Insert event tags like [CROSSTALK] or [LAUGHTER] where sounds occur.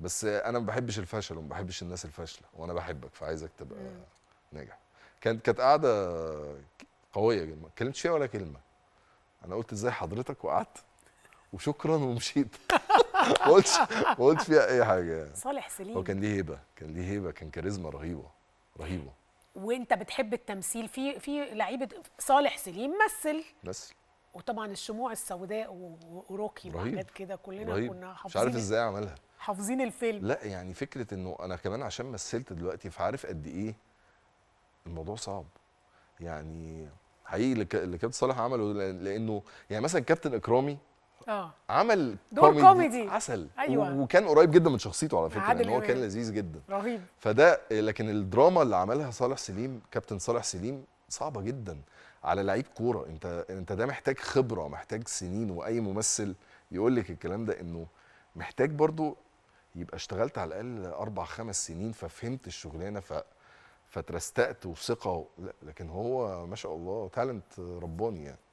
بس انا ما بحبش الفشل وما بحبش الناس الفاشله وانا بحبك فعايزك تبقى ناجح كانت كانت قاعده قويه جدا ما اتكلمتش فيها ولا كلمه انا قلت ازاي حضرتك وقعدت وشكرا ومشيت [LAUGHS] ما قلتش ما قلتش فيها اي حاجه يعني. صالح سليم هو كان ليه هيبه كان ليه هيبه كان كاريزما رهيبه رهيبه وانت بتحب التمثيل في في لعيبه صالح سليم مثل مثل وطبعا الشموع السوداء وروكي وحاجات كده كلنا رهيب. كنا حافظين مش عارف ازاي عملها حافظين الفيلم لا يعني فكره انه انا كمان عشان مثلت دلوقتي فعارف قد ايه الموضوع صعب يعني حقيقي اللي كابتن صالح عمله لانه يعني مثلا كابتن اكرامي اه عمل دور كوميدي, كوميدي عسل أيوة. وكان قريب جدا من شخصيته على فكره ان يعني هو كان لذيذ جدا رهيب فده لكن الدراما اللي عملها صالح سليم كابتن صالح سليم صعبه جدا على لعيب كوره انت انت ده محتاج خبره محتاج سنين واي ممثل يقول لك الكلام ده انه محتاج برضو يبقى اشتغلت على الاقل اربع خمس سنين ففهمت الشغلانه ف فترستقت وثقه لكن هو ما شاء الله تالنت رباني يعني